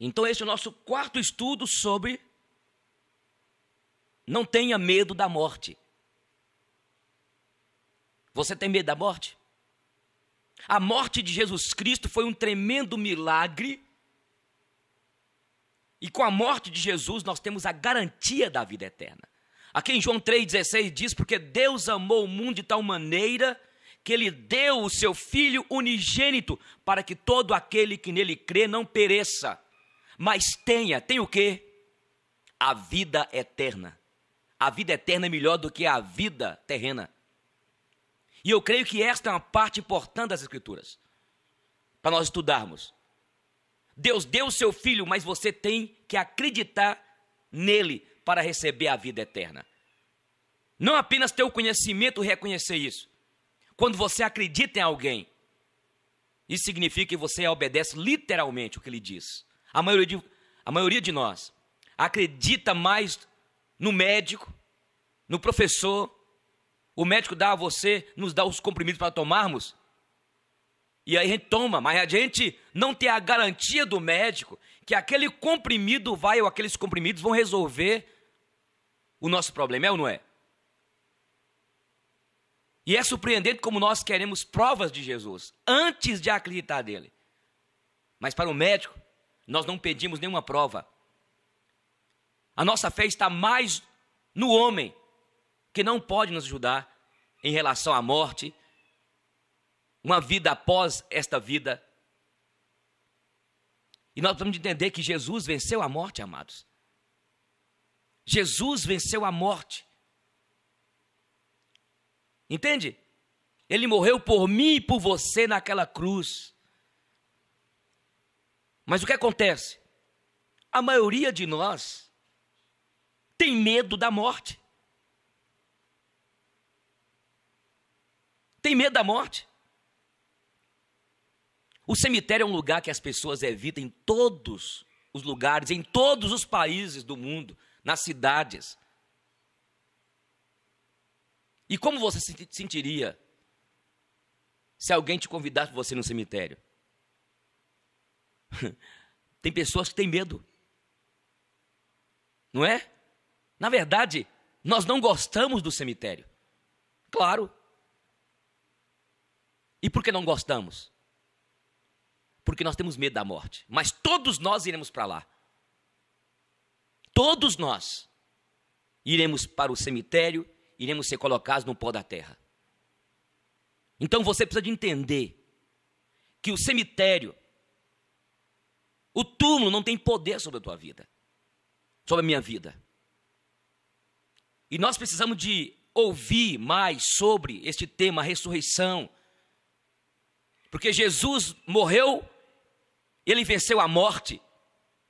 Então, este é o nosso quarto estudo sobre não tenha medo da morte. Você tem medo da morte? A morte de Jesus Cristo foi um tremendo milagre. E com a morte de Jesus nós temos a garantia da vida eterna. Aqui em João 3,16 diz: Porque Deus amou o mundo de tal maneira que ele deu o seu Filho unigênito, para que todo aquele que nele crê não pereça, mas tenha, tem o quê? A vida eterna. A vida eterna é melhor do que a vida terrena. E eu creio que esta é uma parte importante das Escrituras, para nós estudarmos. Deus deu o seu filho, mas você tem que acreditar nele para receber a vida eterna. Não apenas ter o conhecimento e reconhecer isso. Quando você acredita em alguém, isso significa que você obedece literalmente o que ele diz. A maioria de, a maioria de nós acredita mais no médico, no professor. O médico dá a você, nos dá os comprimidos para tomarmos. E aí a gente toma, mas a gente não tem a garantia do médico que aquele comprimido vai ou aqueles comprimidos vão resolver o nosso problema, é ou não é? E é surpreendente como nós queremos provas de Jesus antes de acreditar nele. Mas para o médico, nós não pedimos nenhuma prova. A nossa fé está mais no homem, que não pode nos ajudar em relação à morte, uma vida após esta vida. E nós precisamos entender que Jesus venceu a morte, amados. Jesus venceu a morte. Entende? Ele morreu por mim e por você naquela cruz. Mas o que acontece? A maioria de nós tem medo da morte. Tem medo da morte. O cemitério é um lugar que as pessoas evitam em todos os lugares, em todos os países do mundo, nas cidades. E como você se sentiria se alguém te convidasse para você no cemitério? Tem pessoas que têm medo. Não é? Na verdade, nós não gostamos do cemitério. Claro. E por que não gostamos? Porque nós temos medo da morte. Mas todos nós iremos para lá. Todos nós iremos para o cemitério, iremos ser colocados no pó da terra. Então você precisa de entender que o cemitério o túmulo não tem poder sobre a tua vida, sobre a minha vida. E nós precisamos de ouvir mais sobre este tema, a ressurreição. Porque Jesus morreu, ele venceu a morte,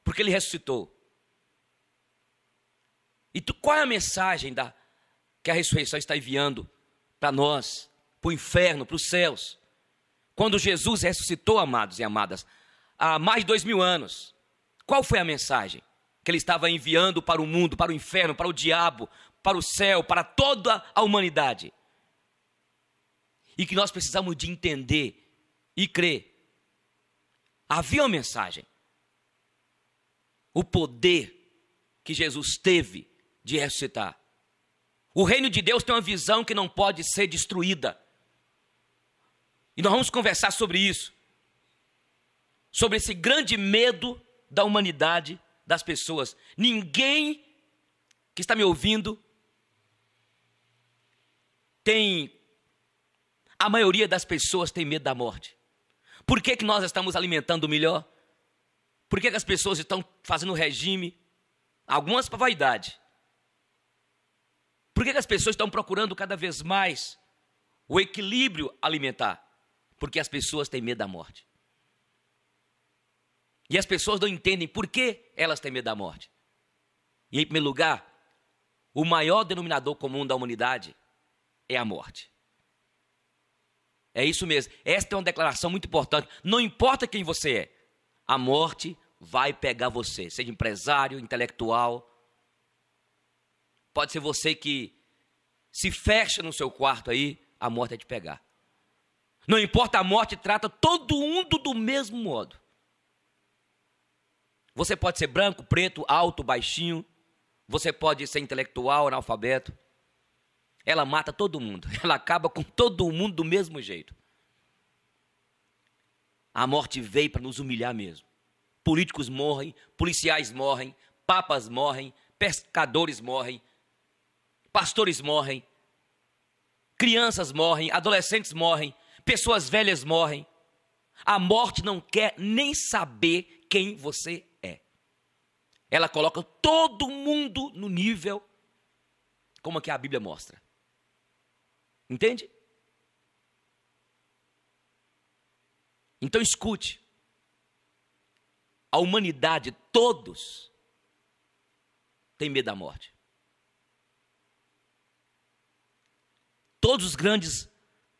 porque ele ressuscitou. E tu, qual é a mensagem da, que a ressurreição está enviando para nós, para o inferno, para os céus? Quando Jesus ressuscitou, amados e amadas, há mais de dois mil anos. Qual foi a mensagem que ele estava enviando para o mundo, para o inferno, para o diabo, para o céu, para toda a humanidade? E que nós precisamos de entender e crer. Havia uma mensagem. O poder que Jesus teve de ressuscitar. O reino de Deus tem uma visão que não pode ser destruída. E nós vamos conversar sobre isso sobre esse grande medo da humanidade, das pessoas. Ninguém que está me ouvindo tem. A maioria das pessoas tem medo da morte. Por que, que nós estamos alimentando melhor? Por que, que as pessoas estão fazendo regime? Algumas para vaidade. Por que, que as pessoas estão procurando cada vez mais o equilíbrio alimentar? Porque as pessoas têm medo da morte. E as pessoas não entendem por que elas têm medo da morte. E, em primeiro lugar, o maior denominador comum da humanidade é a morte. É isso mesmo. Esta é uma declaração muito importante. Não importa quem você é, a morte vai pegar você, seja empresário, intelectual. Pode ser você que se fecha no seu quarto aí, a morte vai te pegar. Não importa a morte, trata todo mundo do mesmo modo. Você pode ser branco, preto, alto, baixinho. Você pode ser intelectual, analfabeto. Ela mata todo mundo. Ela acaba com todo mundo do mesmo jeito. A morte veio para nos humilhar mesmo. Políticos morrem, policiais morrem, papas morrem, pescadores morrem, pastores morrem, crianças morrem, adolescentes morrem, pessoas velhas morrem. A morte não quer nem saber quem você ela coloca todo mundo no nível como é que a Bíblia mostra. Entende? Então escute. A humanidade, todos, tem medo da morte. Todos os grandes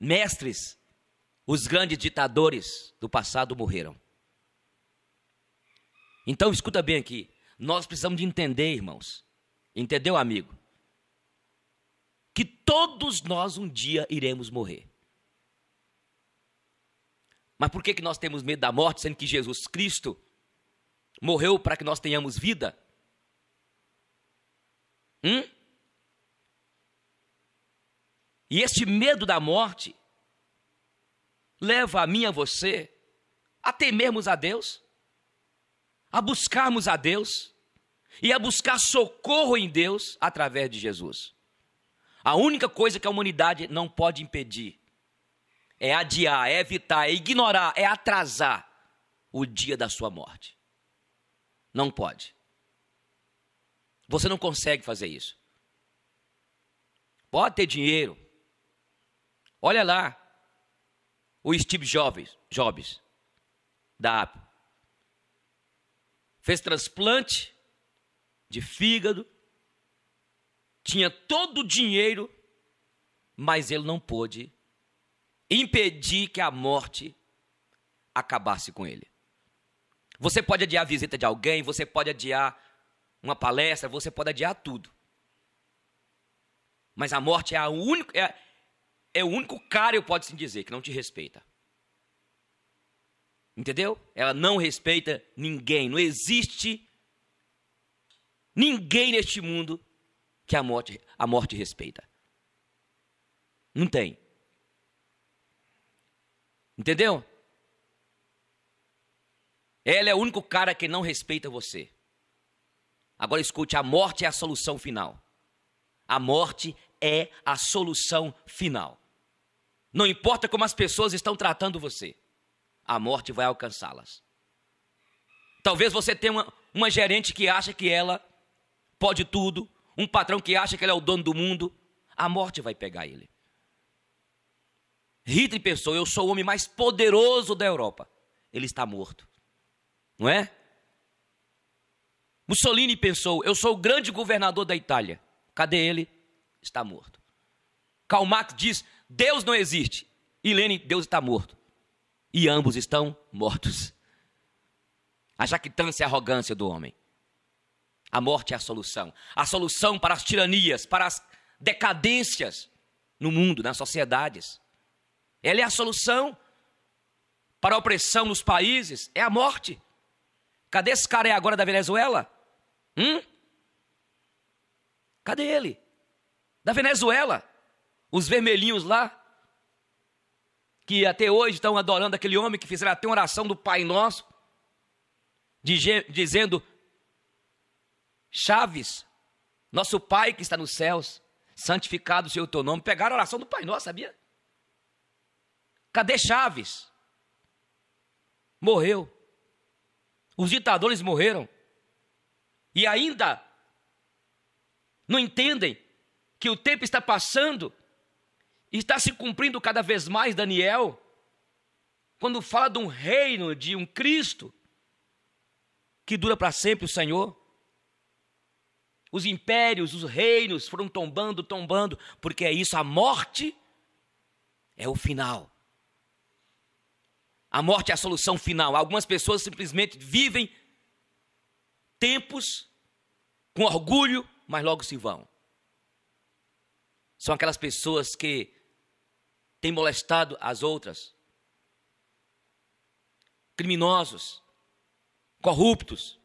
mestres, os grandes ditadores do passado morreram. Então escuta bem aqui. Nós precisamos de entender, irmãos. Entendeu, amigo? Que todos nós um dia iremos morrer. Mas por que, que nós temos medo da morte, sendo que Jesus Cristo morreu para que nós tenhamos vida? Hum? E este medo da morte leva a mim e a você a temermos a Deus? a buscarmos a Deus e a buscar socorro em Deus através de Jesus. A única coisa que a humanidade não pode impedir é adiar, é evitar, é ignorar, é atrasar o dia da sua morte. Não pode. Você não consegue fazer isso. Pode ter dinheiro. Olha lá o Steve Jobs, Jobs da Apple fez transplante de fígado, tinha todo o dinheiro, mas ele não pôde impedir que a morte acabasse com ele. Você pode adiar a visita de alguém, você pode adiar uma palestra, você pode adiar tudo. Mas a morte é, a única, é, é o único cara, eu posso assim dizer, que não te respeita. Entendeu? Ela não respeita ninguém. Não existe ninguém neste mundo que a morte, a morte respeita. Não tem. Entendeu? Ela é o único cara que não respeita você. Agora escute: a morte é a solução final. A morte é a solução final. Não importa como as pessoas estão tratando você a morte vai alcançá-las. Talvez você tenha uma, uma gerente que acha que ela pode tudo, um patrão que acha que ele é o dono do mundo, a morte vai pegar ele. Hitler pensou: eu sou o homem mais poderoso da Europa. Ele está morto. Não é? Mussolini pensou: eu sou o grande governador da Itália. Cadê ele? Está morto. Karl Marx diz: Deus não existe. E Lenin: Deus está morto e ambos estão mortos. A jactância e a arrogância do homem. A morte é a solução. A solução para as tiranias, para as decadências no mundo, nas sociedades. Ela é a solução para a opressão nos países, é a morte. Cadê esse cara aí agora da Venezuela? Hum? Cadê ele? Da Venezuela. Os vermelhinhos lá, que até hoje estão adorando aquele homem que fizeram até uma oração do Pai Nosso, dizendo: Chaves, nosso Pai que está nos céus, santificado seja o teu nome. Pegaram a oração do Pai Nosso, sabia? Cadê Chaves? Morreu. Os ditadores morreram. E ainda não entendem que o tempo está passando e está se cumprindo cada vez mais Daniel, quando fala de um reino, de um Cristo, que dura para sempre o Senhor. Os impérios, os reinos foram tombando, tombando, porque é isso, a morte é o final. A morte é a solução final. Algumas pessoas simplesmente vivem tempos com orgulho, mas logo se vão. São aquelas pessoas que tem molestado as outras. Criminosos, corruptos.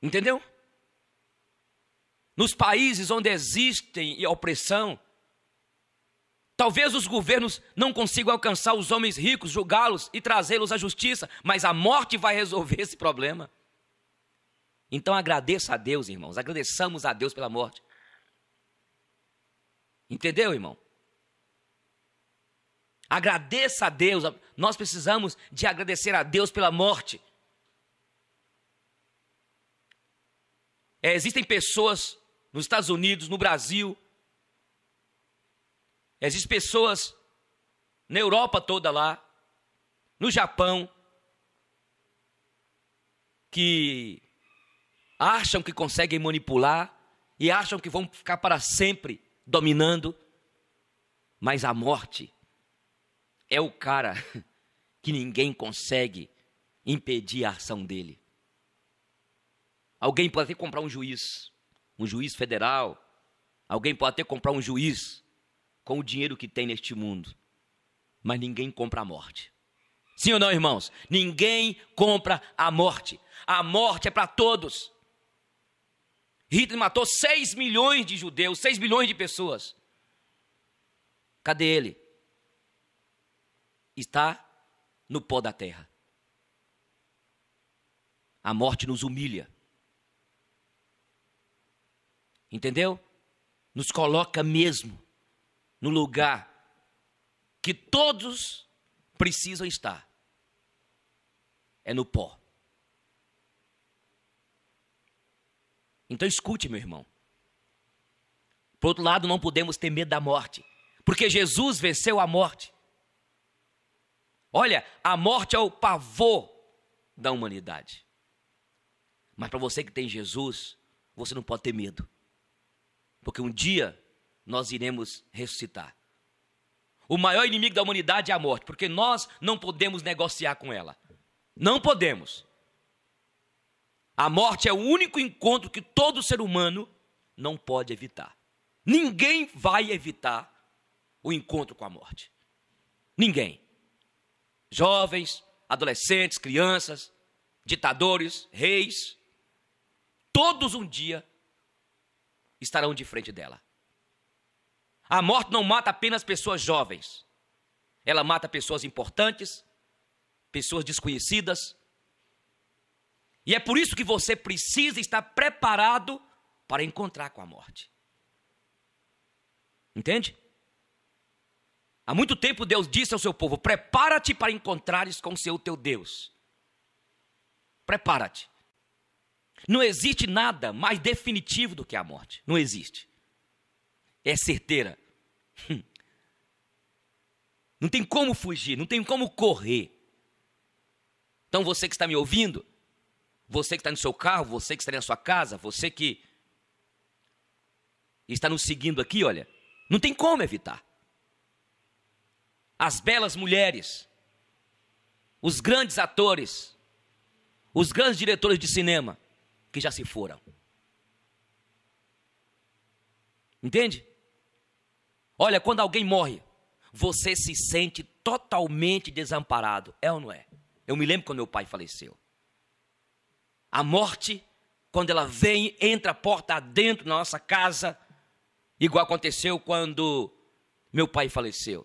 Entendeu? Nos países onde existem opressão, Talvez os governos não consigam alcançar os homens ricos, julgá-los e trazê-los à justiça, mas a morte vai resolver esse problema. Então agradeça a Deus, irmãos. Agradeçamos a Deus pela morte. Entendeu, irmão? Agradeça a Deus. Nós precisamos de agradecer a Deus pela morte. É, existem pessoas nos Estados Unidos, no Brasil, existem pessoas na Europa toda lá, no Japão, que acham que conseguem manipular e acham que vão ficar para sempre dominando, mas a morte é o cara que ninguém consegue impedir a ação dele. Alguém pode até comprar um juiz, um juiz federal. Alguém pode até comprar um juiz com o dinheiro que tem neste mundo. Mas ninguém compra a morte. Sim ou não, irmãos? Ninguém compra a morte. A morte é para todos. Hitler matou 6 milhões de judeus, 6 milhões de pessoas. Cadê ele? está no pó da terra. A morte nos humilha. Entendeu? Nos coloca mesmo no lugar que todos precisam estar. É no pó. Então escute, meu irmão. Por outro lado, não podemos ter medo da morte, porque Jesus venceu a morte. Olha, a morte é o pavor da humanidade. Mas para você que tem Jesus, você não pode ter medo. Porque um dia nós iremos ressuscitar. O maior inimigo da humanidade é a morte, porque nós não podemos negociar com ela. Não podemos. A morte é o único encontro que todo ser humano não pode evitar. Ninguém vai evitar o encontro com a morte. Ninguém jovens, adolescentes, crianças, ditadores, reis, todos um dia estarão de frente dela. A morte não mata apenas pessoas jovens. Ela mata pessoas importantes, pessoas desconhecidas. E é por isso que você precisa estar preparado para encontrar com a morte. Entende? Há muito tempo Deus disse ao seu povo: prepara-te para encontrares com o seu teu Deus. Prepara-te. Não existe nada mais definitivo do que a morte. Não existe. É certeira. Hum. Não tem como fugir, não tem como correr. Então você que está me ouvindo, você que está no seu carro, você que está na sua casa, você que está nos seguindo aqui, olha, não tem como evitar as belas mulheres, os grandes atores, os grandes diretores de cinema que já se foram. Entende? Olha, quando alguém morre, você se sente totalmente desamparado, é ou não é? Eu me lembro quando meu pai faleceu. A morte, quando ela vem, entra a porta dentro na nossa casa, igual aconteceu quando meu pai faleceu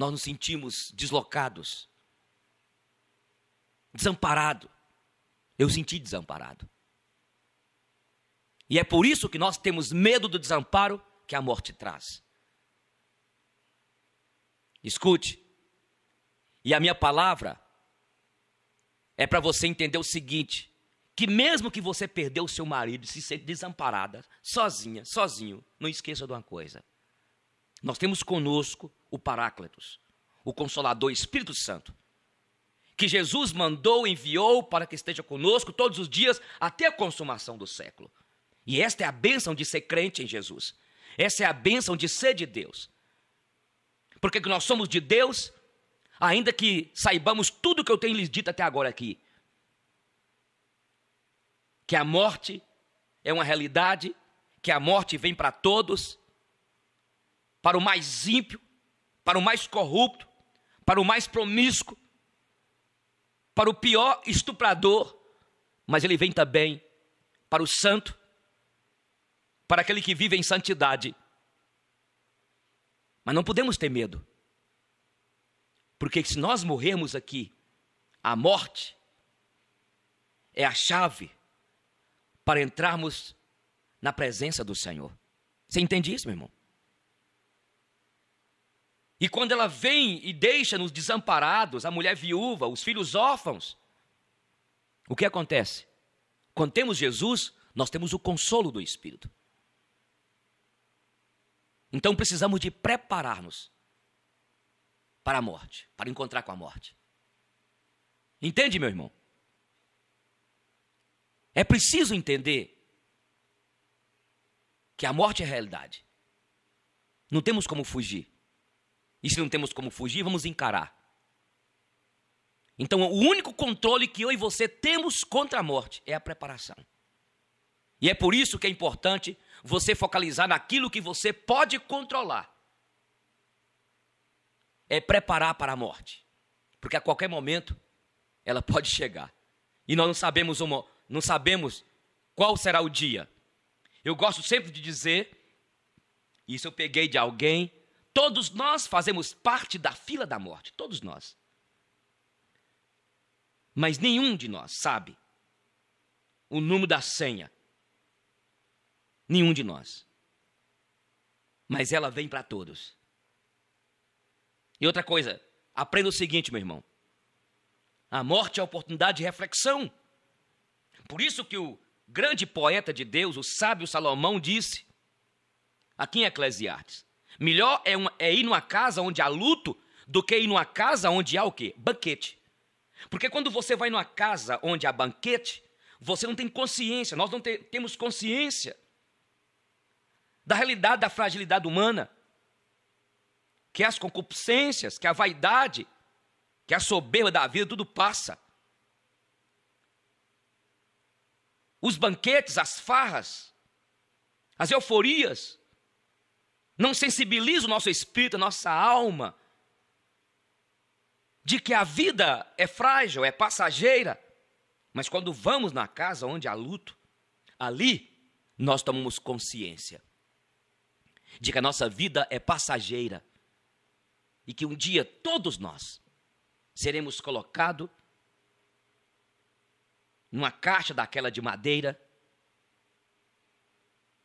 nós nos sentimos deslocados, desamparado. Eu senti desamparado. E é por isso que nós temos medo do desamparo que a morte traz. Escute, e a minha palavra é para você entender o seguinte: que mesmo que você perdeu o seu marido, se sente desamparada, sozinha, sozinho, não esqueça de uma coisa: nós temos conosco o Paráclitos, o Consolador Espírito Santo, que Jesus mandou, enviou para que esteja conosco todos os dias até a consumação do século. E esta é a bênção de ser crente em Jesus. Essa é a bênção de ser de Deus. Porque nós somos de Deus, ainda que saibamos tudo que eu tenho lhes dito até agora aqui. Que a morte é uma realidade, que a morte vem para todos, para o mais ímpio, para o mais corrupto, para o mais promíscuo, para o pior estuprador, mas ele vem também para o santo, para aquele que vive em santidade. Mas não podemos ter medo, porque se nós morrermos aqui, a morte é a chave para entrarmos na presença do Senhor. Você entende isso, meu irmão? E quando ela vem e deixa-nos desamparados, a mulher viúva, os filhos órfãos, o que acontece? Quando temos Jesus, nós temos o consolo do Espírito. Então precisamos de preparar-nos para a morte, para encontrar com a morte. Entende, meu irmão? É preciso entender que a morte é realidade. Não temos como fugir. E se não temos como fugir, vamos encarar. Então, o único controle que eu e você temos contra a morte é a preparação. E é por isso que é importante você focalizar naquilo que você pode controlar. É preparar para a morte. Porque a qualquer momento ela pode chegar. E nós não sabemos uma, não sabemos qual será o dia. Eu gosto sempre de dizer, isso eu peguei de alguém Todos nós fazemos parte da fila da morte, todos nós. Mas nenhum de nós sabe o número da senha. Nenhum de nós. Mas ela vem para todos. E outra coisa, aprenda o seguinte, meu irmão. A morte é a oportunidade de reflexão. Por isso que o grande poeta de Deus, o sábio Salomão, disse, aqui em Eclesiastes: Melhor é, uma, é ir numa casa onde há luto do que ir numa casa onde há o quê? Banquete. Porque quando você vai numa casa onde há banquete, você não tem consciência, nós não te, temos consciência da realidade da fragilidade humana, que as concupiscências, que a vaidade, que a soberba da vida, tudo passa. Os banquetes, as farras, as euforias, não sensibiliza o nosso espírito, a nossa alma, de que a vida é frágil, é passageira. Mas quando vamos na casa onde há luto, ali nós tomamos consciência de que a nossa vida é passageira e que um dia todos nós seremos colocados numa caixa daquela de madeira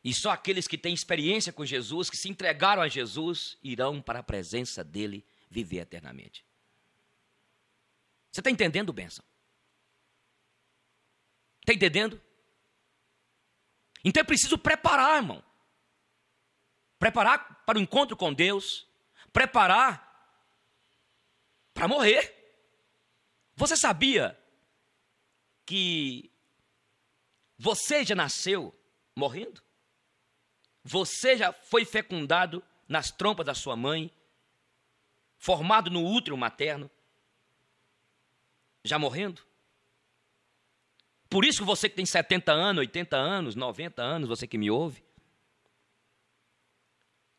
e só aqueles que têm experiência com Jesus, que se entregaram a Jesus, irão para a presença dele viver eternamente. Você está entendendo, benção? Está entendendo? Então é preciso preparar, irmão. Preparar para o encontro com Deus. Preparar para morrer. Você sabia que você já nasceu morrendo? Você já foi fecundado nas trompas da sua mãe, formado no útero materno, já morrendo? Por isso que você que tem 70 anos, 80 anos, 90 anos, você que me ouve,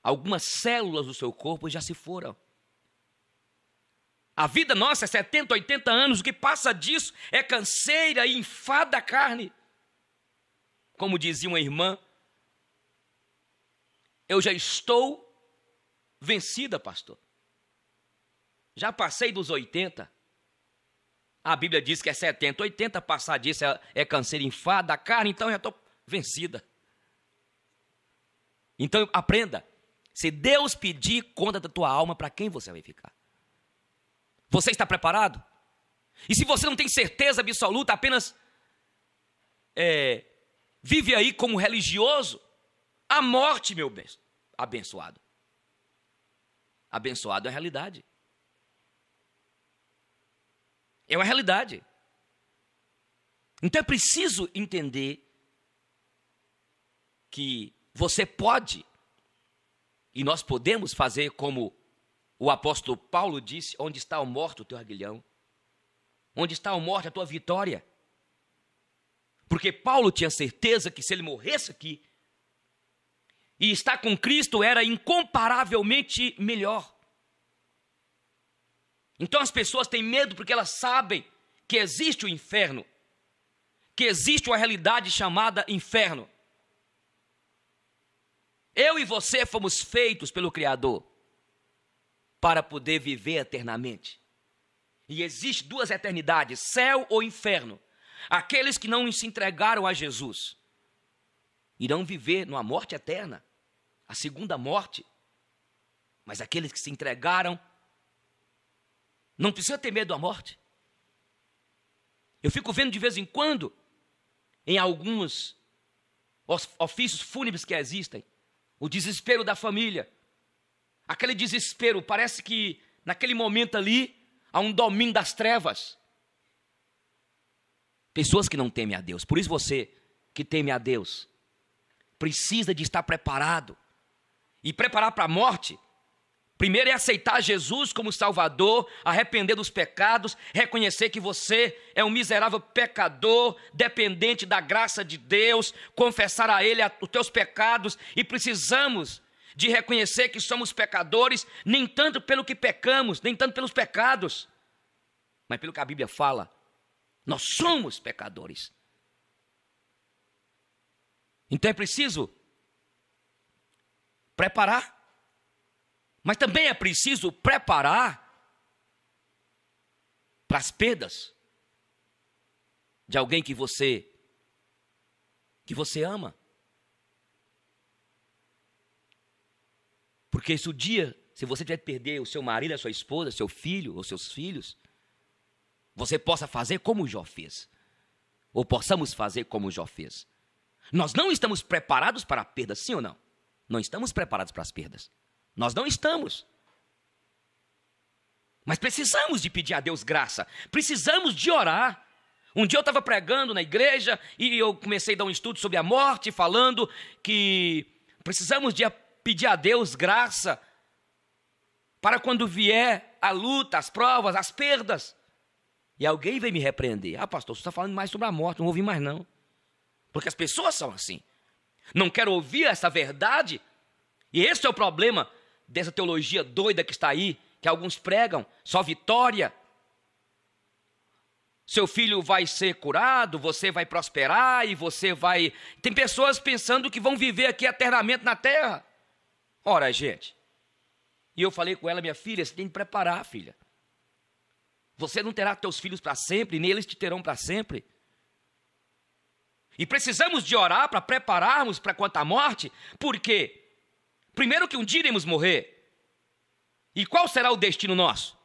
algumas células do seu corpo já se foram. A vida nossa é 70, 80 anos, o que passa disso é canseira e enfada a carne. Como dizia uma irmã eu já estou vencida, pastor. Já passei dos 80. A Bíblia diz que é 70, 80 passar disso é, é câncer infado, a carne, então eu já estou vencida. Então aprenda. Se Deus pedir conta da tua alma, para quem você vai ficar? Você está preparado? E se você não tem certeza absoluta, apenas é, vive aí como religioso, a morte, meu abençoado. Abençoado é a realidade. É uma realidade. Então é preciso entender que você pode e nós podemos fazer como o apóstolo Paulo disse: onde está o morto, o teu aguilhão? Onde está o morto, a tua vitória? Porque Paulo tinha certeza que se ele morresse aqui, e estar com Cristo era incomparavelmente melhor. Então as pessoas têm medo porque elas sabem que existe o inferno, que existe uma realidade chamada inferno. Eu e você fomos feitos pelo Criador para poder viver eternamente. E existe duas eternidades, céu ou inferno. Aqueles que não se entregaram a Jesus irão viver numa morte eterna a segunda morte. Mas aqueles que se entregaram não precisam ter medo da morte. Eu fico vendo de vez em quando em alguns ofícios fúnebres que existem o desespero da família. Aquele desespero, parece que naquele momento ali há um domínio das trevas. Pessoas que não temem a Deus. Por isso você que teme a Deus precisa de estar preparado e preparar para a morte, primeiro é aceitar Jesus como Salvador, arrepender dos pecados, reconhecer que você é um miserável pecador, dependente da graça de Deus, confessar a Ele os teus pecados e precisamos de reconhecer que somos pecadores, nem tanto pelo que pecamos, nem tanto pelos pecados, mas pelo que a Bíblia fala. Nós somos pecadores. Então é preciso preparar. Mas também é preciso preparar para as perdas de alguém que você que você ama. Porque se o dia, se você tiver que perder o seu marido, a sua esposa, seu filho ou seus filhos, você possa fazer como Jó fez. Ou possamos fazer como Jó fez. Nós não estamos preparados para a perda, sim ou não? Não estamos preparados para as perdas. Nós não estamos. Mas precisamos de pedir a Deus graça, precisamos de orar. Um dia eu estava pregando na igreja e eu comecei a dar um estudo sobre a morte, falando que precisamos de pedir a Deus graça para quando vier a luta, as provas, as perdas. E alguém veio me repreender. Ah, pastor, você está falando mais sobre a morte, não ouvi mais não. Porque as pessoas são assim não quer ouvir essa verdade. E esse é o problema dessa teologia doida que está aí, que alguns pregam, só vitória. Seu filho vai ser curado, você vai prosperar e você vai. Tem pessoas pensando que vão viver aqui eternamente na terra. Ora, gente. E eu falei com ela, minha filha, você tem que preparar, filha. Você não terá teus filhos para sempre, nem eles te terão para sempre. E precisamos de orar para prepararmos para quanto à morte, porque primeiro que um dia iremos morrer. E qual será o destino nosso?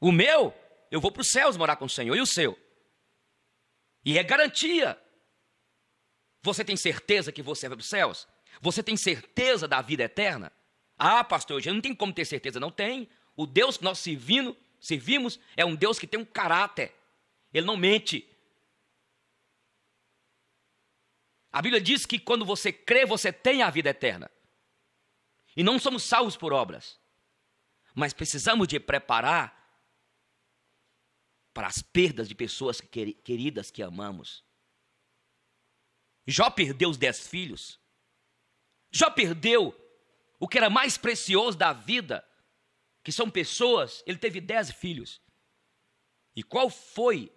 O meu, eu vou para os céus morar com o Senhor, e o seu? E é garantia. Você tem certeza que você vai para os céus? Você tem certeza da vida eterna? Ah, pastor, hoje não tem como ter certeza, não tem. O Deus que nós servindo, servimos é um Deus que tem um caráter. Ele não mente. A Bíblia diz que quando você crê, você tem a vida eterna. E não somos salvos por obras. Mas precisamos de preparar para as perdas de pessoas queridas que amamos. Jó perdeu os dez filhos. Jó perdeu o que era mais precioso da vida, que são pessoas. Ele teve dez filhos. E qual foi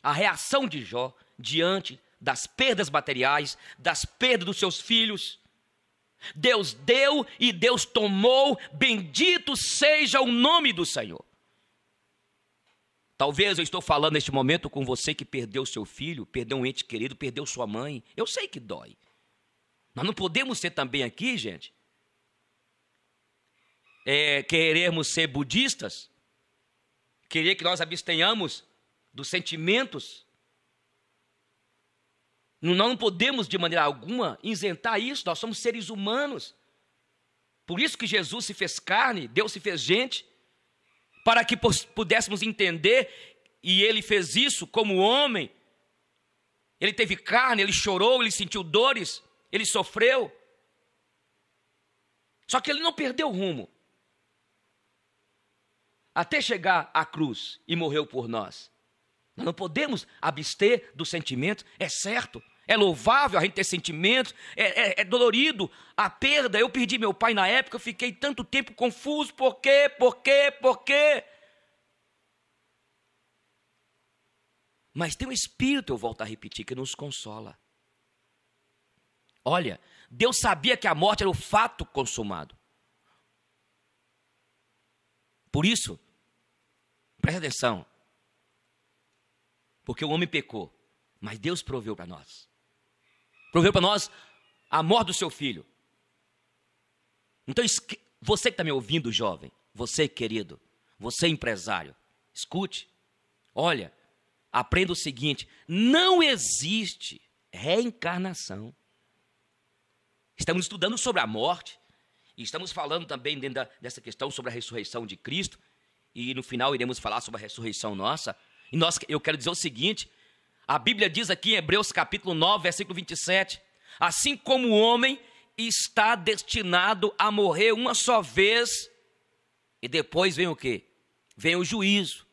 a reação de Jó diante das perdas materiais, das perdas dos seus filhos. Deus deu e Deus tomou, bendito seja o nome do Senhor. Talvez eu estou falando neste momento com você que perdeu seu filho, perdeu um ente querido, perdeu sua mãe. Eu sei que dói. Nós não podemos ser também aqui, gente, é, querermos ser budistas, querer que nós abstenhamos dos sentimentos nós não podemos, de maneira alguma, isentar isso, nós somos seres humanos. Por isso que Jesus se fez carne, Deus se fez gente, para que pudéssemos entender, e ele fez isso como homem. Ele teve carne, ele chorou, ele sentiu dores, ele sofreu. Só que ele não perdeu o rumo. Até chegar à cruz e morreu por nós. Nós não podemos abster do sentimento, é certo, é louvável a gente ter sentimentos, é, é, é, dolorido a perda. Eu perdi meu pai na época, fiquei tanto tempo confuso, por quê, por quê, por quê? Mas tem um espírito, eu volto a repetir, que nos consola. Olha, Deus sabia que a morte era o fato consumado. Por isso, presta atenção, porque o homem pecou, mas Deus proveu para nós. Proveu para nós a morte do seu filho. Então, você que está me ouvindo, jovem, você querido, você empresário, escute, olha, aprenda o seguinte: não existe reencarnação. Estamos estudando sobre a morte, e estamos falando também dentro da, dessa questão sobre a ressurreição de Cristo, e no final iremos falar sobre a ressurreição nossa. E nós, eu quero dizer o seguinte: a Bíblia diz aqui em Hebreus capítulo 9, versículo 27, assim como o homem está destinado a morrer uma só vez, e depois vem o que? Vem o juízo.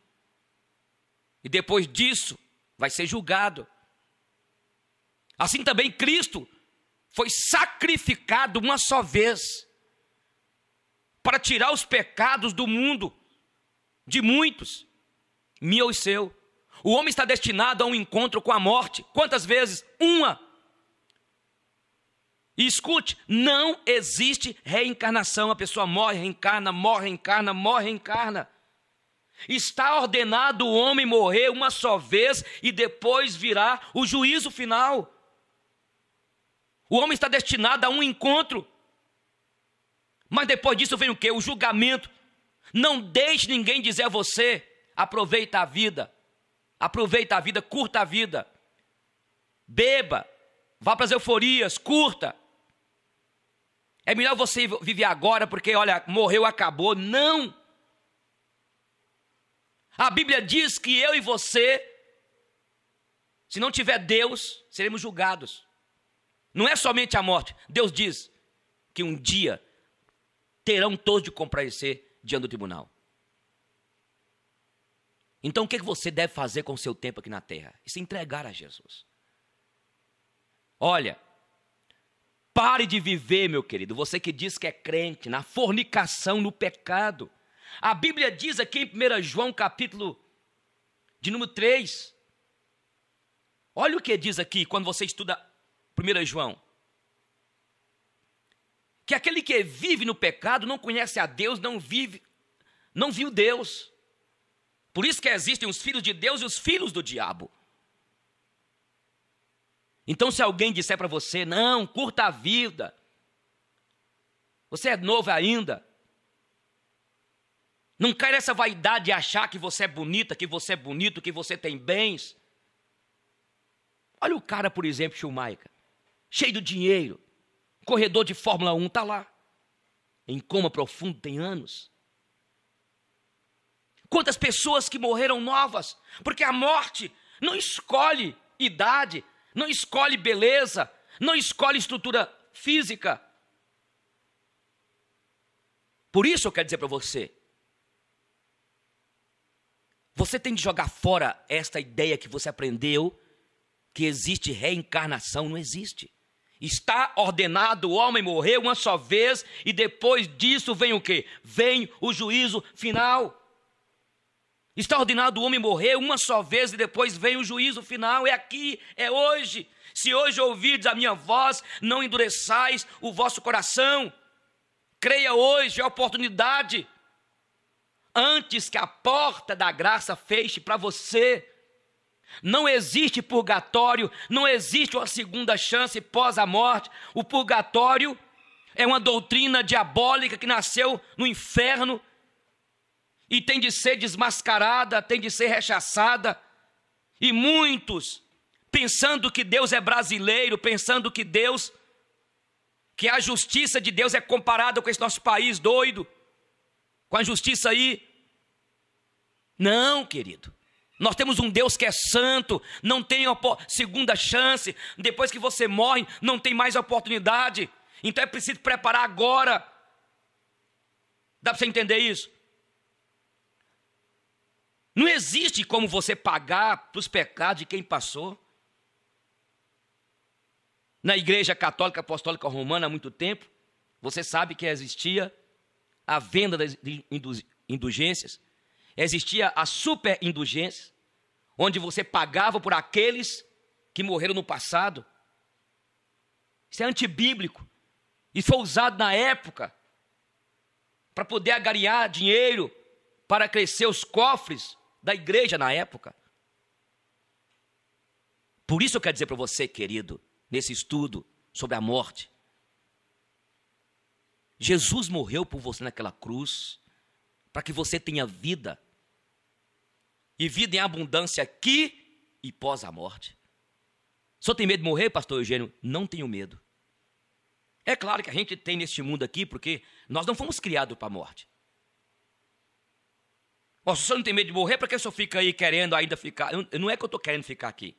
E depois disso vai ser julgado. Assim também Cristo foi sacrificado uma só vez para tirar os pecados do mundo, de muitos, meu e seu. O homem está destinado a um encontro com a morte. Quantas vezes? Uma. E escute, não existe reencarnação. A pessoa morre, reencarna, morre, reencarna, morre, reencarna. Está ordenado o homem morrer uma só vez e depois virá o juízo final. O homem está destinado a um encontro. Mas depois disso vem o que? O julgamento. Não deixe ninguém dizer a você: aproveita a vida, Aproveita a vida, curta a vida. Beba, vá para as euforias, curta. É melhor você viver agora porque, olha, morreu, acabou. Não! A Bíblia diz que eu e você, se não tiver Deus, seremos julgados. Não é somente a morte. Deus diz que um dia terão todos de comparecer diante do tribunal. Então, o que, é que você deve fazer com o seu tempo aqui na terra? E se é entregar a Jesus. Olha, pare de viver, meu querido, você que diz que é crente, na fornicação, no pecado. A Bíblia diz aqui em 1 João, capítulo de número 3. Olha o que diz aqui quando você estuda 1 João. Que aquele que vive no pecado não conhece a Deus, não vive, não viu Deus. Por isso que existem os filhos de Deus e os filhos do diabo. Então, se alguém disser para você, não, curta a vida, você é novo ainda, não caia nessa vaidade de achar que você é bonita, que você é bonito, que você tem bens. Olha o cara, por exemplo, Schumacher, cheio de dinheiro, corredor de Fórmula 1, está lá, em coma profundo, tem anos. Quantas pessoas que morreram novas, porque a morte não escolhe idade, não escolhe beleza, não escolhe estrutura física. Por isso eu quero dizer para você: você tem de jogar fora esta ideia que você aprendeu que existe reencarnação, não existe. Está ordenado o homem morrer uma só vez e depois disso vem o quê? Vem o juízo final. Está ordenado o homem morrer uma só vez e depois vem o juízo final. É aqui, é hoje. Se hoje ouvirdes a minha voz, não endureçais o vosso coração. Creia hoje, é oportunidade. Antes que a porta da graça feche para você. Não existe purgatório, não existe uma segunda chance pós a morte. O purgatório é uma doutrina diabólica que nasceu no inferno e tem de ser desmascarada, tem de ser rechaçada. E muitos, pensando que Deus é brasileiro, pensando que Deus, que a justiça de Deus é comparada com esse nosso país doido, com a justiça aí. Não, querido. Nós temos um Deus que é santo, não tem segunda chance, depois que você morre, não tem mais oportunidade. Então é preciso preparar agora. Dá para você entender isso? Não existe como você pagar para os pecados de quem passou. Na Igreja Católica Apostólica Romana, há muito tempo, você sabe que existia a venda das indulgências, existia a superindulgência, onde você pagava por aqueles que morreram no passado. Isso é antibíblico. E foi usado na época para poder agariar dinheiro para crescer os cofres da igreja na época. Por isso eu quero dizer para você, querido, nesse estudo sobre a morte, Jesus morreu por você naquela cruz, para que você tenha vida, e vida em abundância aqui e pós a morte. Só tem medo de morrer, pastor Eugênio? Não tenho medo. É claro que a gente tem neste mundo aqui, porque nós não fomos criados para a morte. Ó, se o senhor não tem medo de morrer, para que o senhor fica aí querendo ainda ficar? Não é que eu estou querendo ficar aqui.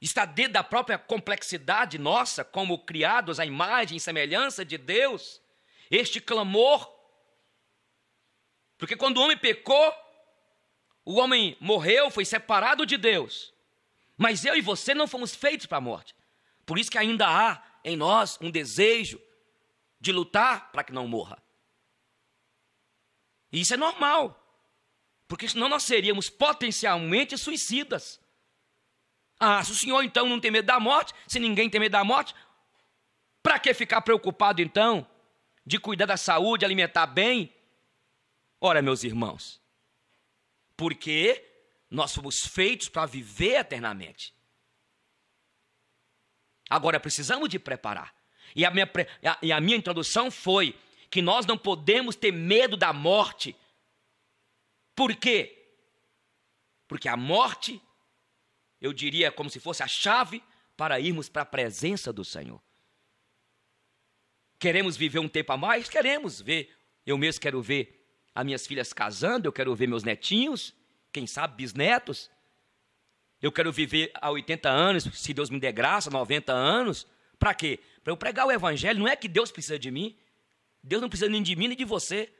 Está dentro da própria complexidade nossa, como criados à imagem e semelhança de Deus, este clamor. Porque quando o homem pecou, o homem morreu, foi separado de Deus. Mas eu e você não fomos feitos para a morte. Por isso que ainda há em nós um desejo de lutar para que não morra. E isso é normal. Porque senão nós seríamos potencialmente suicidas. Ah, se o senhor então não tem medo da morte, se ninguém tem medo da morte, para que ficar preocupado então de cuidar da saúde, alimentar bem? Ora, meus irmãos, porque nós fomos feitos para viver eternamente. Agora precisamos de preparar. E a minha, e a minha introdução foi que nós não podemos ter medo da morte. Por quê? Porque a morte, eu diria, como se fosse a chave para irmos para a presença do Senhor. Queremos viver um tempo a mais? Queremos ver. Eu mesmo quero ver as minhas filhas casando, eu quero ver meus netinhos, quem sabe bisnetos. Eu quero viver a 80 anos, se Deus me der graça, 90 anos. Para quê? Para eu pregar o evangelho. Não é que Deus precisa de mim, Deus não precisa nem de mim nem de você,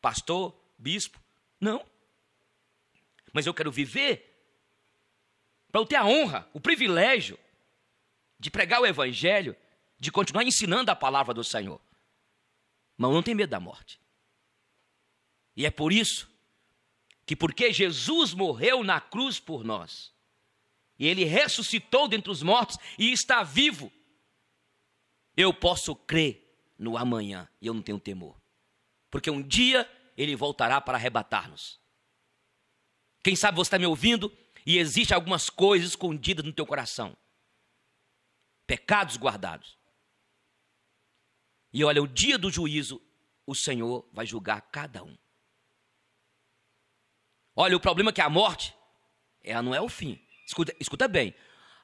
pastor, bispo. Não. Mas eu quero viver para eu ter a honra, o privilégio de pregar o evangelho, de continuar ensinando a palavra do Senhor. Mas não tem medo da morte. E é por isso que porque Jesus morreu na cruz por nós, e ele ressuscitou dentre os mortos e está vivo, eu posso crer no amanhã e eu não tenho temor. Porque um dia ele voltará para arrebatar-nos. Quem sabe você está me ouvindo e existe algumas coisas escondidas no teu coração. Pecados guardados. E olha, o dia do juízo, o Senhor vai julgar cada um. Olha, o problema é que a morte, ela não é o fim. Escuta, escuta bem.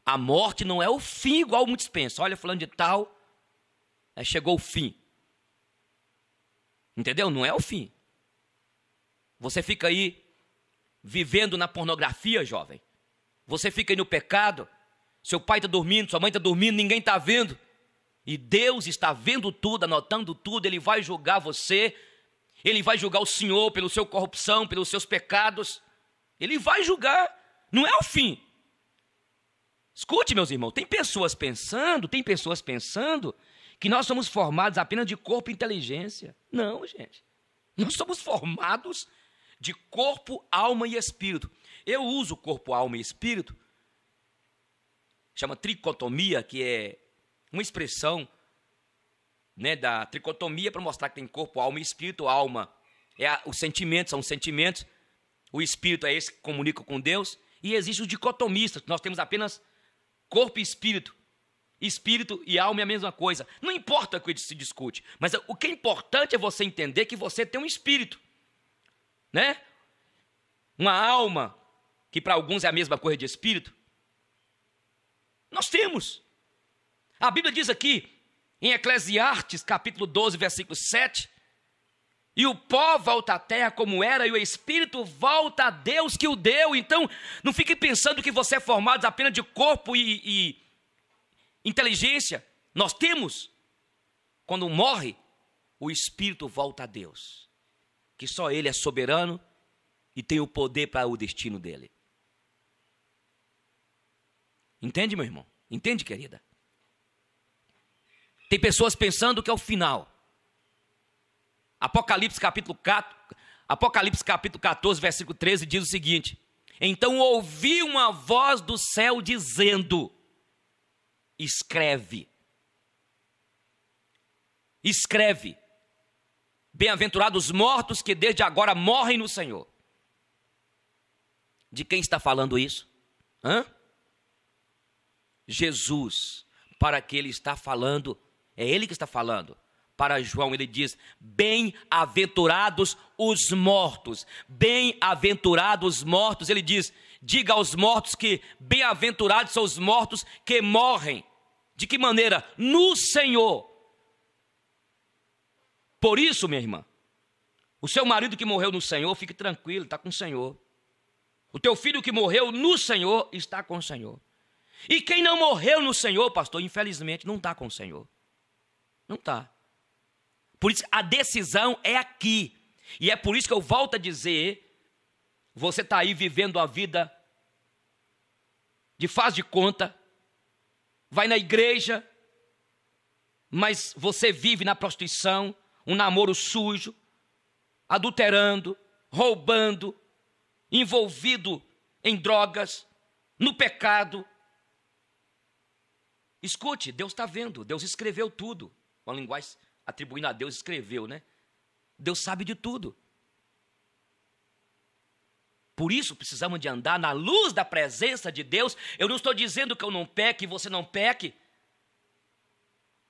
A morte não é o fim, igual muitos pensam. Olha, falando de tal é, chegou o fim. Entendeu? Não é o fim. Você fica aí vivendo na pornografia, jovem. Você fica aí no pecado. Seu pai está dormindo, sua mãe está dormindo, ninguém está vendo. E Deus está vendo tudo, anotando tudo. Ele vai julgar você. Ele vai julgar o Senhor pela sua corrupção, pelos seus pecados. Ele vai julgar. Não é o fim. Escute, meus irmãos, tem pessoas pensando, tem pessoas pensando que nós somos formados apenas de corpo e inteligência. Não, gente. Nós somos formados de corpo, alma e espírito. Eu uso corpo, alma e espírito, chama tricotomia, que é uma expressão né, da tricotomia para mostrar que tem corpo, alma e espírito. Alma é a, os sentimentos, são os sentimentos. O espírito é esse que comunica com Deus. E existe o dicotomista. nós temos apenas corpo e espírito espírito e alma é a mesma coisa. Não importa o que se discute, mas o que é importante é você entender que você tem um espírito, né? Uma alma, que para alguns é a mesma coisa de espírito. Nós temos. A Bíblia diz aqui, em Eclesiastes, capítulo 12, versículo 7, e o pó volta à terra como era, e o espírito volta a Deus que o deu. Então, não fique pensando que você é formado apenas de corpo e, e, inteligência nós temos, quando morre, o espírito volta a Deus, que só Ele é soberano e tem o poder para o destino dele. Entende, meu irmão? Entende, querida? Tem pessoas pensando que é o final. Apocalipse capítulo 4, Apocalipse capítulo 14, versículo 13 diz o seguinte: Então ouvi uma voz do céu dizendo: escreve. Escreve. Bem-aventurados os mortos que desde agora morrem no Senhor. De quem está falando isso? Hã? Jesus, para que ele está falando, é ele que está falando. Para João, ele diz: Bem-aventurados os mortos, bem-aventurados os mortos. Ele diz: Diga aos mortos que bem-aventurados são os mortos que morrem. De que maneira? No Senhor. Por isso, minha irmã, o seu marido que morreu no Senhor, fique tranquilo, está com o Senhor. O teu filho que morreu no Senhor está com o Senhor. E quem não morreu no Senhor, pastor, infelizmente não está com o Senhor. Não está. Por isso a decisão é aqui. E é por isso que eu volto a dizer: você está aí vivendo a vida de faz de conta, vai na igreja, mas você vive na prostituição, um namoro sujo, adulterando, roubando, envolvido em drogas, no pecado. Escute, Deus está vendo, Deus escreveu tudo. Uma linguagem atribuindo a Deus escreveu, né? Deus sabe de tudo. Por isso precisamos de andar na luz da presença de Deus. Eu não estou dizendo que eu não peque e você não peque.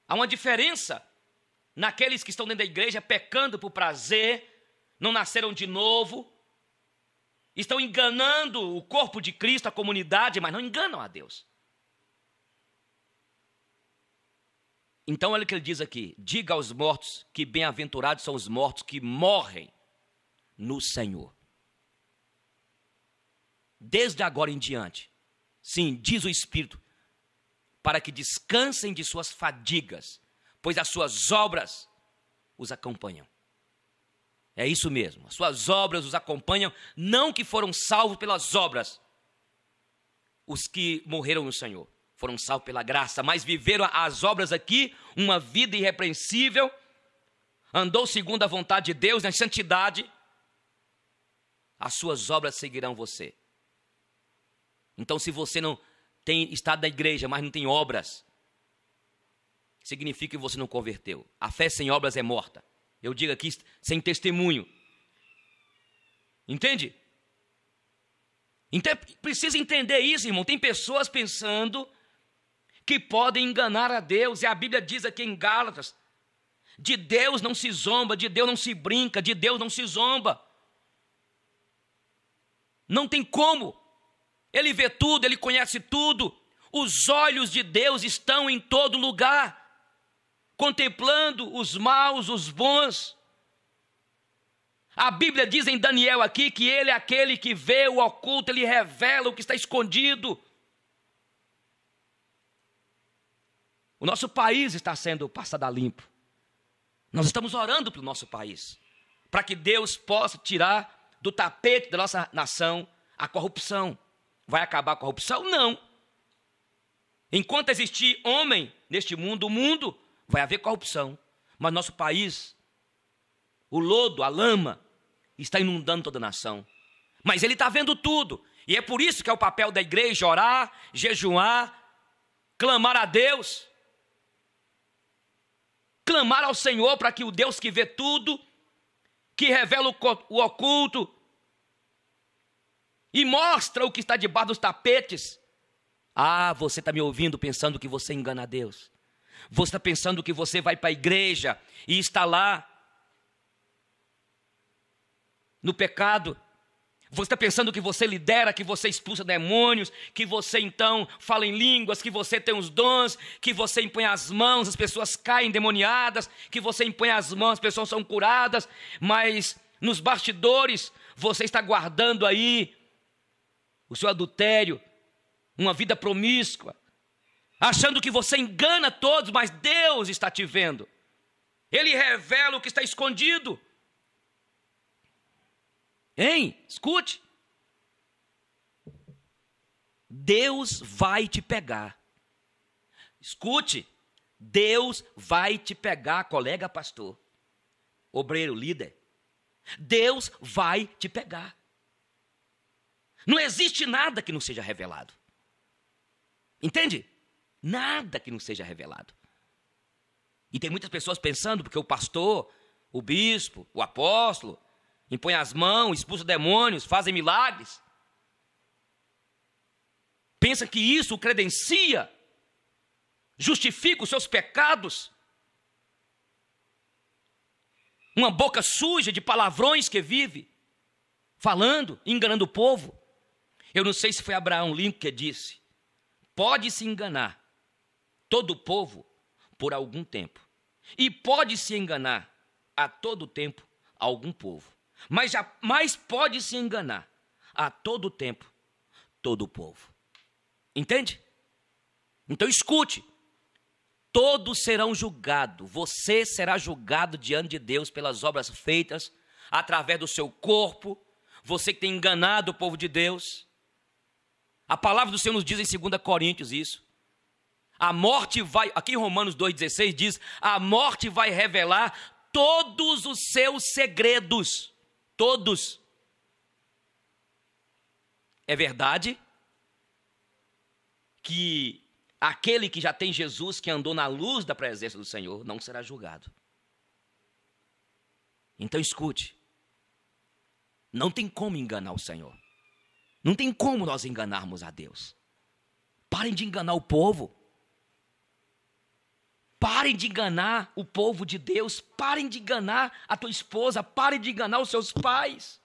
Há uma diferença naqueles que estão dentro da igreja pecando por prazer, não nasceram de novo, estão enganando o corpo de Cristo, a comunidade, mas não enganam a Deus. Então olha o que ele diz aqui: diga aos mortos que bem-aventurados são os mortos que morrem no Senhor desde agora em diante. Sim, diz o Espírito, para que descansem de suas fadigas, pois as suas obras os acompanham. É isso mesmo, as suas obras os acompanham, não que foram salvos pelas obras, os que morreram no Senhor foram salvos pela graça, mas viveram as obras aqui, uma vida irrepreensível, andou segundo a vontade de Deus, na santidade, as suas obras seguirão você. Então, se você não tem estado da igreja, mas não tem obras, significa que você não converteu. A fé sem obras é morta. Eu digo aqui sem testemunho. Entende? Então, precisa entender isso, irmão. Tem pessoas pensando que podem enganar a Deus, e a Bíblia diz aqui em Gálatas: de Deus não se zomba, de Deus não se brinca, de Deus não se zomba. Não tem como. Ele vê tudo, ele conhece tudo. Os olhos de Deus estão em todo lugar, contemplando os maus, os bons. A Bíblia diz em Daniel aqui que ele é aquele que vê o oculto, ele revela o que está escondido. O nosso país está sendo passado a limpo. Nós estamos orando pelo nosso país, para que Deus possa tirar do tapete da nossa nação a corrupção. Vai acabar a corrupção? Não. Enquanto existir homem neste mundo, o mundo vai haver corrupção. Mas nosso país, o lodo, a lama, está inundando toda a nação. Mas ele está vendo tudo. E é por isso que é o papel da igreja orar, jejuar, clamar a Deus, clamar ao Senhor para que o Deus que vê tudo, que revela o oculto, e mostra o que está debaixo dos tapetes. Ah, você está me ouvindo pensando que você engana Deus. Você está pensando que você vai para a igreja e está lá no pecado. Você está pensando que você lidera, que você expulsa demônios, que você então fala em línguas, que você tem os dons, que você impõe as mãos, as pessoas caem demoniadas, que você impõe as mãos, as pessoas são curadas, mas nos bastidores você está guardando aí o seu adultério, uma vida promíscua, achando que você engana todos, mas Deus está te vendo. Ele revela o que está escondido. Hein? Escute. Deus vai te pegar. Escute. Deus vai te pegar, colega pastor, obreiro, líder. Deus vai te pegar. Não existe nada que não seja revelado. Entende? Nada que não seja revelado. E tem muitas pessoas pensando, porque o pastor, o bispo, o apóstolo, impõe as mãos, expulsa demônios, fazem milagres. Pensa que isso o credencia, justifica os seus pecados. Uma boca suja de palavrões que vive, falando, enganando o povo. Eu não sei se foi Abraão Lincoln que disse: pode-se enganar todo o povo por algum tempo, e pode-se enganar a todo tempo algum povo, mas jamais pode-se enganar a todo tempo todo o povo. Entende? Então escute. Todos serão julgados, você será julgado diante de Deus pelas obras feitas através do seu corpo, você que tem enganado o povo de Deus, a palavra do Senhor nos diz em 2 Coríntios isso. A morte vai, aqui em Romanos 2,16 diz: a morte vai revelar todos os seus segredos. Todos. É verdade que aquele que já tem Jesus, que andou na luz da presença do Senhor, não será julgado. Então escute: não tem como enganar o Senhor. Não tem como nós enganarmos a Deus. Parem de enganar o povo. Parem de enganar o povo de Deus. Parem de enganar a tua esposa. Parem de enganar os seus pais.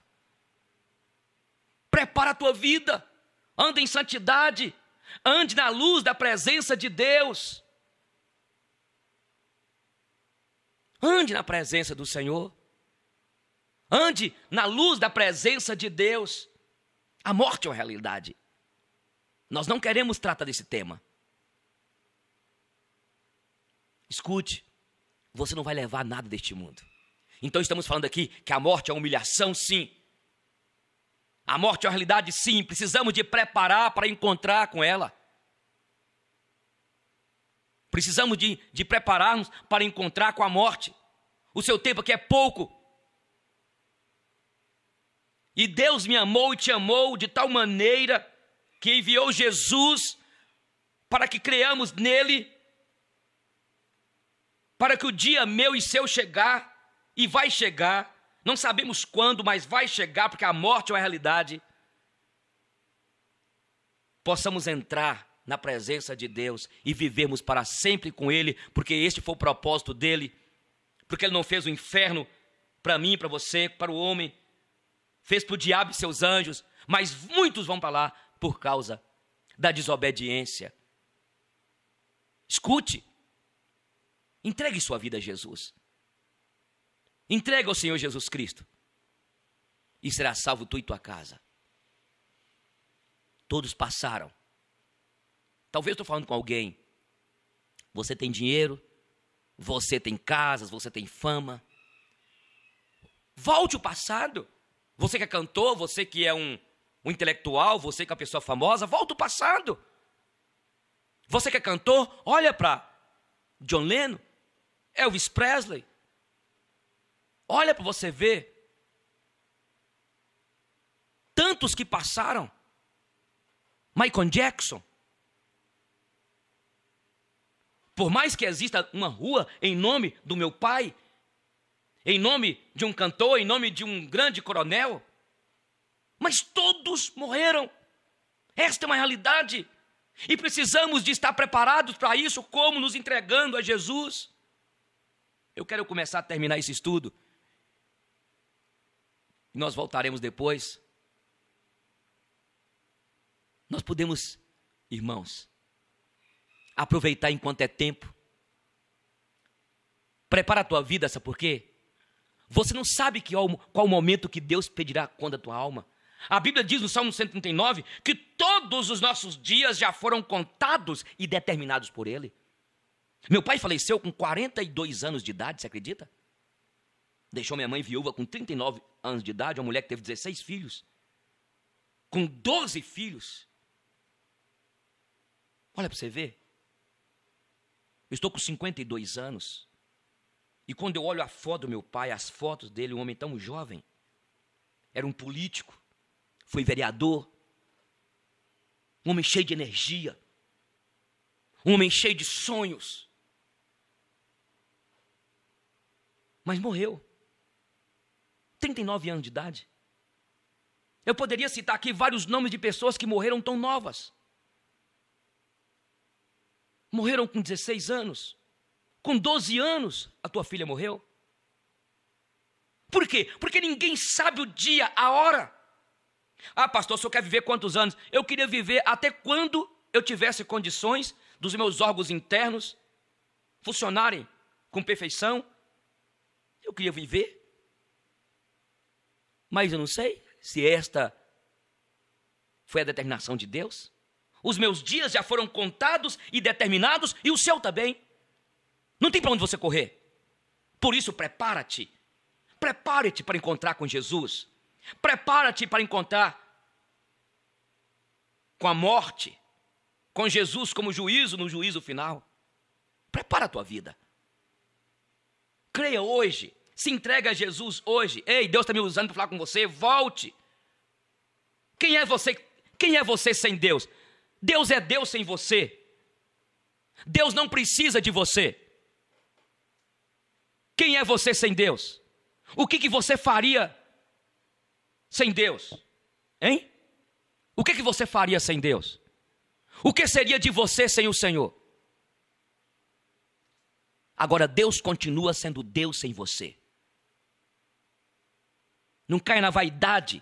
Prepara a tua vida. Ande em santidade. Ande na luz da presença de Deus. Ande na presença do Senhor. Ande na luz da presença de Deus. A morte é uma realidade. Nós não queremos tratar desse tema. Escute, você não vai levar nada deste mundo. Então estamos falando aqui que a morte é uma humilhação, sim. A morte é uma realidade, sim. Precisamos de preparar para encontrar com ela. Precisamos de, de prepararmos para encontrar com a morte. O seu tempo aqui é pouco. E Deus me amou e te amou de tal maneira que enviou Jesus para que creamos nele, para que o dia meu e seu chegar, e vai chegar, não sabemos quando, mas vai chegar, porque a morte é uma realidade, possamos entrar na presença de Deus e vivermos para sempre com Ele, porque este foi o propósito dele, porque Ele não fez o inferno para mim, para você, para o homem, fez para o diabo e seus anjos, mas muitos vão para lá por causa da desobediência. Escute, entregue sua vida a Jesus. Entregue ao Senhor Jesus Cristo e será salvo tu e tua casa. Todos passaram. Talvez estou falando com alguém. Você tem dinheiro, você tem casas, você tem fama. Volte o passado. Você que é cantor, você que é um, um intelectual, você que é uma pessoa famosa, volta o passado. Você que é cantor, olha para John Lennon, Elvis Presley. Olha para você ver. Tantos que passaram. Michael Jackson. Por mais que exista uma rua em nome do meu pai, em nome de um cantor, em nome de um grande coronel. Mas todos morreram. Esta é uma realidade. E precisamos de estar preparados para isso, como nos entregando a Jesus. Eu quero começar a terminar esse estudo. E nós voltaremos depois. Nós podemos, irmãos, aproveitar enquanto é tempo. Prepara a tua vida, sabe por quê? Você não sabe que, qual o momento que Deus pedirá conta da tua alma. A Bíblia diz no Salmo 139 que todos os nossos dias já foram contados e determinados por Ele. Meu pai faleceu com 42 anos de idade, você acredita? Deixou minha mãe viúva com 39 anos de idade, uma mulher que teve 16 filhos, com 12 filhos. Olha para você ver. Eu estou com 52 anos. E quando eu olho a foto do meu pai, as fotos dele, um homem tão jovem, era um político, foi vereador, um homem cheio de energia, um homem cheio de sonhos. Mas morreu. 39 anos de idade. Eu poderia citar aqui vários nomes de pessoas que morreram tão novas. Morreram com 16 anos, com 12 anos, a tua filha morreu? Por quê? Porque ninguém sabe o dia, a hora. Ah, pastor, o senhor quer viver quantos anos? Eu queria viver até quando eu tivesse condições dos meus órgãos internos funcionarem com perfeição. Eu queria viver. Mas eu não sei se esta foi a determinação de Deus. Os meus dias já foram contados e determinados, e o seu também. Não tem para onde você correr. Por isso, prepara-te. Prepare-te para encontrar com Jesus. Prepara-te para encontrar com a morte, com Jesus como juízo no juízo final. Prepara a tua vida. Creia hoje. Se entregue a Jesus hoje. Ei, Deus está me usando para falar com você. Volte. Quem é você? Quem é você sem Deus? Deus é Deus sem você. Deus não precisa de você. Quem é você sem Deus? O que, que você faria sem Deus? Hein? O que, que você faria sem Deus? O que seria de você sem o Senhor? Agora, Deus continua sendo Deus sem você. Não caia na vaidade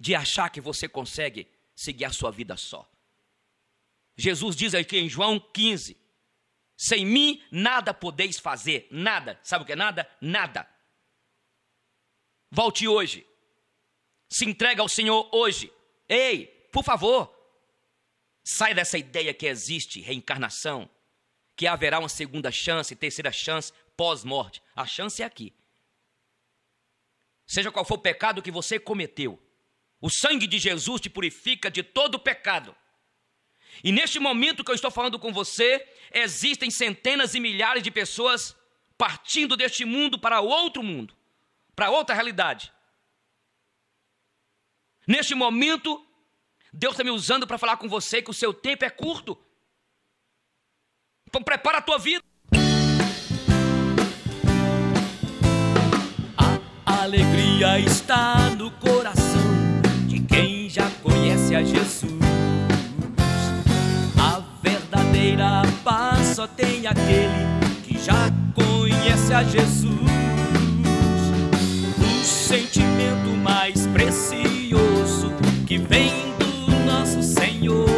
de achar que você consegue seguir a sua vida só. Jesus diz aqui em João 15, sem mim nada podeis fazer, nada. Sabe o que é nada? Nada. Volte hoje. Se entrega ao Senhor hoje. Ei, por favor, sai dessa ideia que existe reencarnação, que haverá uma segunda chance, terceira chance pós-morte. A chance é aqui. Seja qual for o pecado que você cometeu, o sangue de Jesus te purifica de todo pecado. E neste momento que eu estou falando com você, existem centenas e milhares de pessoas partindo deste mundo para outro mundo, para outra realidade. Neste momento, Deus está me usando para falar com você que o seu tempo é curto. Então prepara a tua vida. A alegria está no coração de quem já conhece a Jesus só tem aquele que já conhece a Jesus. O sentimento mais precioso que vem do nosso Senhor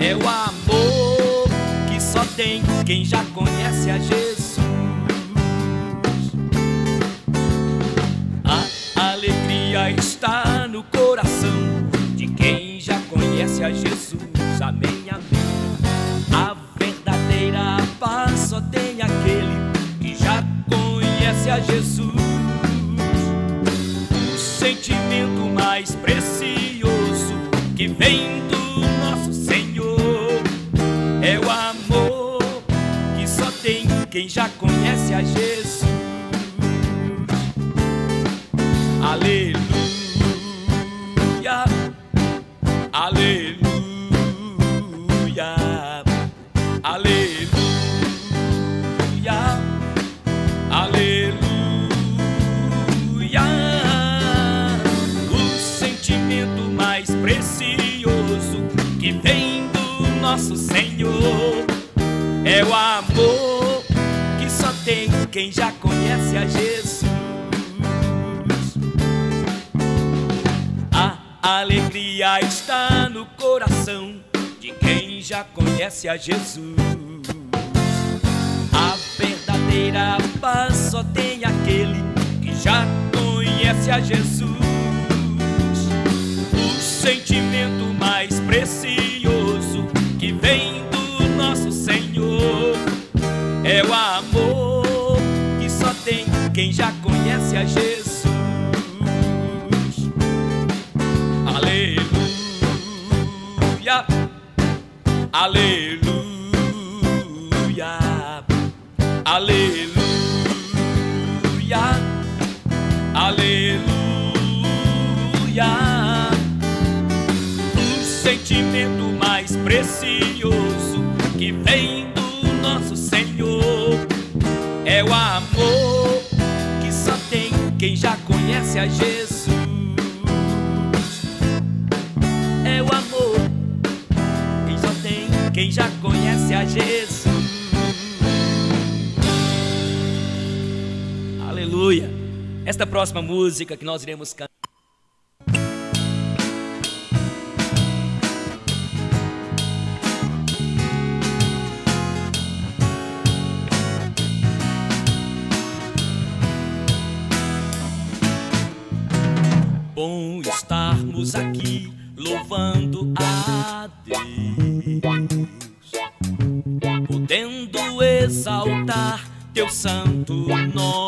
é o amor que só tem quem já conhece a Jesus. A alegria está no coração de quem já conhece a Jesus. Amém, amém. a Jesus, o sentimento mais precioso que vem do nosso Senhor é o amor que só tem quem já conhece a Jesus. quem já conhece a Jesus. A alegria está no coração de quem já conhece a Jesus. A verdadeira paz só tem aquele que já conhece a Jesus. O sentimento mais precioso que vem do nosso Senhor é o amor quem já conhece a Jesus. Aleluia, aleluia, aleluia, aleluia. Um sentimento mais precioso. Jesus. É o amor que só tem quem já conhece a Jesus. Aleluia. Esta próxima música que nós iremos cantar. santo nome.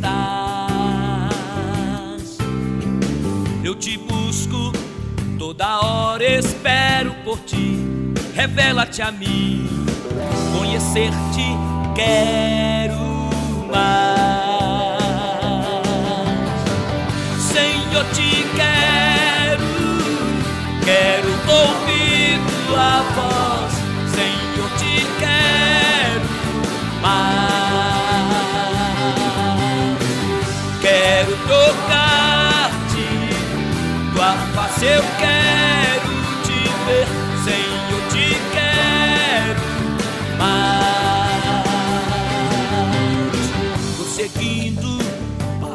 estás. Eu te busco, toda hora espero por ti. Revela-te a mim, conhecer-te quero mais. Senhor, te quero, quero ouvir tua voz. Senhor, te quero mais.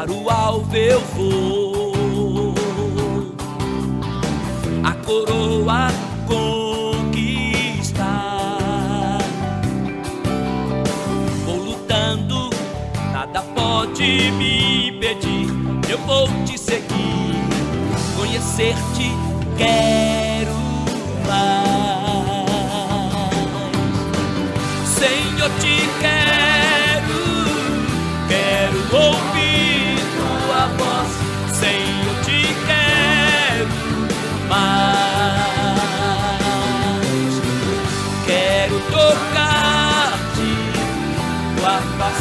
para o alvo eu vou. A coroa conquistar. Vou lutando, nada pode me impedir. Eu vou te seguir, conhecer-te quero mais. Senhor, te quero, quero ouvir.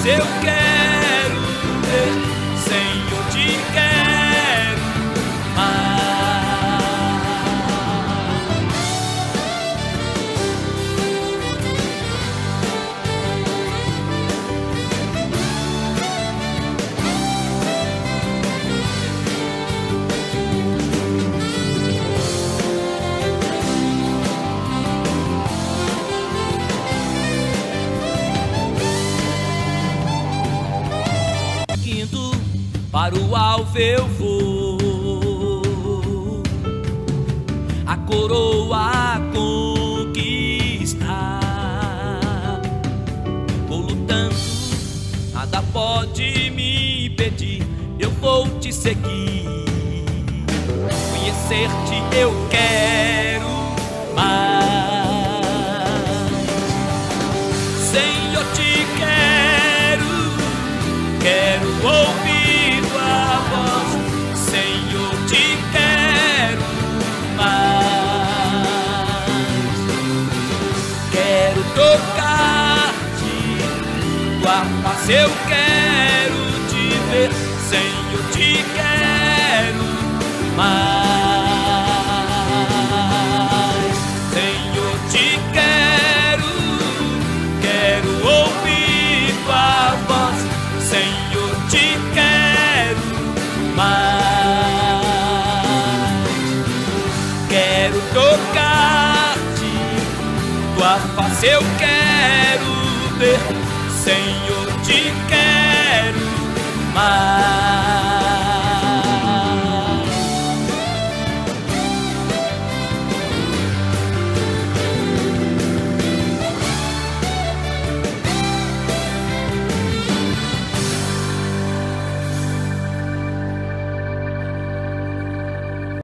eu quero. eu vou, a coroa conquistar. Vou lutando, nada pode me impedir. Eu vou te seguir, conhecer-te eu quero. Eu quero te ver, Senhor, te quero mais. Senhor, te quero, quero ouvir tua voz. Senhor, te quero mais. Quero tocar-te, tua face eu